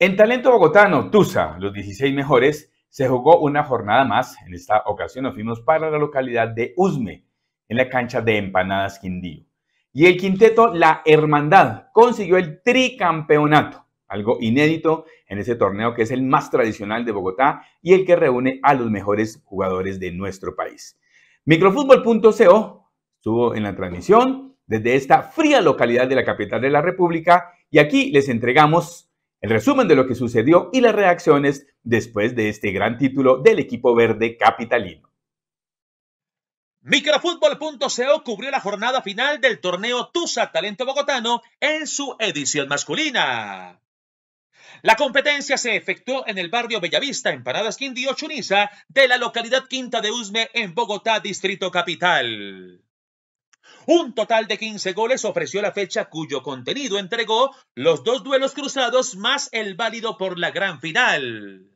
En Talento Bogotano, Tusa, los 16 mejores, se jugó una jornada más. En esta ocasión nos fuimos para la localidad de Usme, en la cancha de Empanadas Quindío. Y el quinteto La Hermandad consiguió el tricampeonato, algo inédito en ese torneo que es el más tradicional de Bogotá y el que reúne a los mejores jugadores de nuestro país. Microfútbol.co estuvo en la transmisión desde esta fría localidad de la capital de la República y aquí les entregamos el resumen de lo que sucedió y las reacciones después de este gran título del equipo verde capitalino. Microfútbol.co cubrió la jornada final del torneo Tusa Talento Bogotano en su edición masculina. La competencia se efectuó en el barrio Bellavista, en Paradas Quindío, Chuniza, de la localidad Quinta de Usme, en Bogotá, Distrito Capital. Un total de 15 goles ofreció la fecha cuyo contenido entregó los dos duelos cruzados más el válido por la gran final.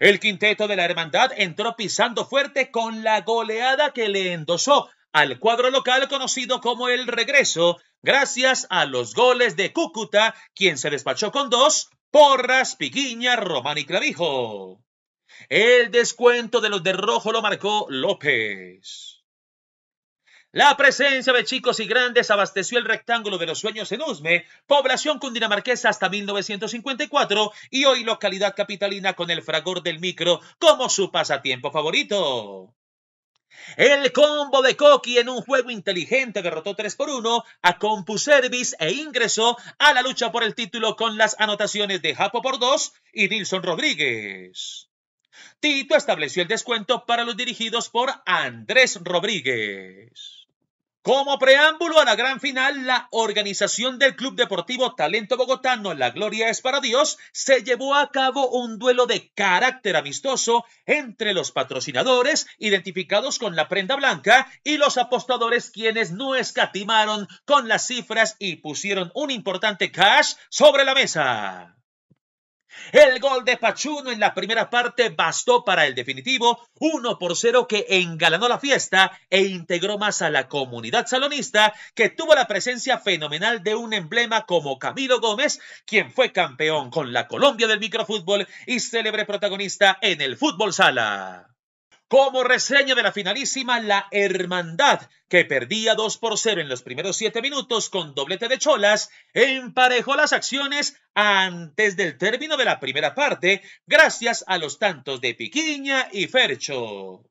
El quinteto de la hermandad entró pisando fuerte con la goleada que le endosó al cuadro local conocido como el regreso, gracias a los goles de Cúcuta, quien se despachó con dos, Porras, Piquiña, Román y Clavijo. El descuento de los de rojo lo marcó López. La presencia de chicos y grandes abasteció el rectángulo de los sueños en Usme, población cundinamarquesa hasta 1954 y hoy localidad capitalina con el fragor del micro como su pasatiempo favorito. El combo de Koki en un juego inteligente derrotó 3 por 1 a CompuService e ingresó a la lucha por el título con las anotaciones de Japo por 2 y Nilson Rodríguez. Tito estableció el descuento para los dirigidos por Andrés Rodríguez. Como preámbulo a la gran final, la organización del Club Deportivo Talento Bogotano La Gloria es para Dios se llevó a cabo un duelo de carácter amistoso entre los patrocinadores identificados con la prenda blanca y los apostadores quienes no escatimaron con las cifras y pusieron un importante cash sobre la mesa. El gol de Pachuno en la primera parte bastó para el definitivo 1 por 0 que engalanó la fiesta e integró más a la comunidad salonista que tuvo la presencia fenomenal de un emblema como Camilo Gómez, quien fue campeón con la Colombia del microfútbol y célebre protagonista en el fútbol sala como reseña de la finalísima La Hermandad, que perdía 2 por 0 en los primeros 7 minutos con doblete de Cholas, emparejó las acciones antes del término de la primera parte, gracias a los tantos de Piquiña y Fercho.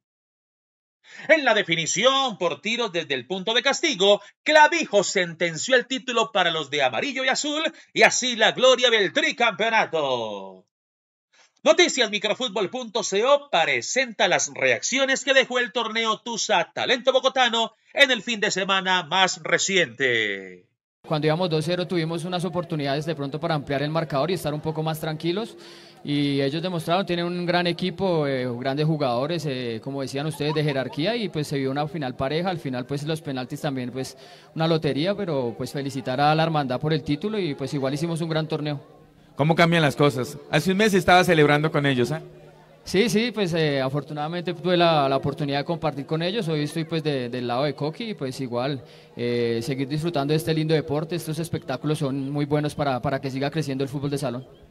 En la definición por tiros desde el punto de castigo, Clavijo sentenció el título para los de amarillo y azul y así la gloria del tricampeonato. Noticias Microfútbol.co presenta las reacciones que dejó el torneo Tusa Talento Bogotano en el fin de semana más reciente. Cuando íbamos 2-0 tuvimos unas oportunidades de pronto para ampliar el marcador y estar un poco más tranquilos y ellos demostraron, tienen un gran equipo, eh, grandes jugadores, eh, como decían ustedes, de jerarquía y pues se vio una final pareja, al final pues los penaltis también pues una lotería, pero pues felicitar a la hermandad por el título y pues igual hicimos un gran torneo. ¿Cómo cambian las cosas? Hace un mes estaba celebrando con ellos, ¿eh? Sí, sí, pues eh, afortunadamente tuve la, oportunidad de compartir con ellos. Hoy estoy pues del lado de Coqui y pues igual eh, seguir disfrutando de este lindo deporte. Estos espectáculos son muy buenos para, para que siga creciendo el fútbol de salón.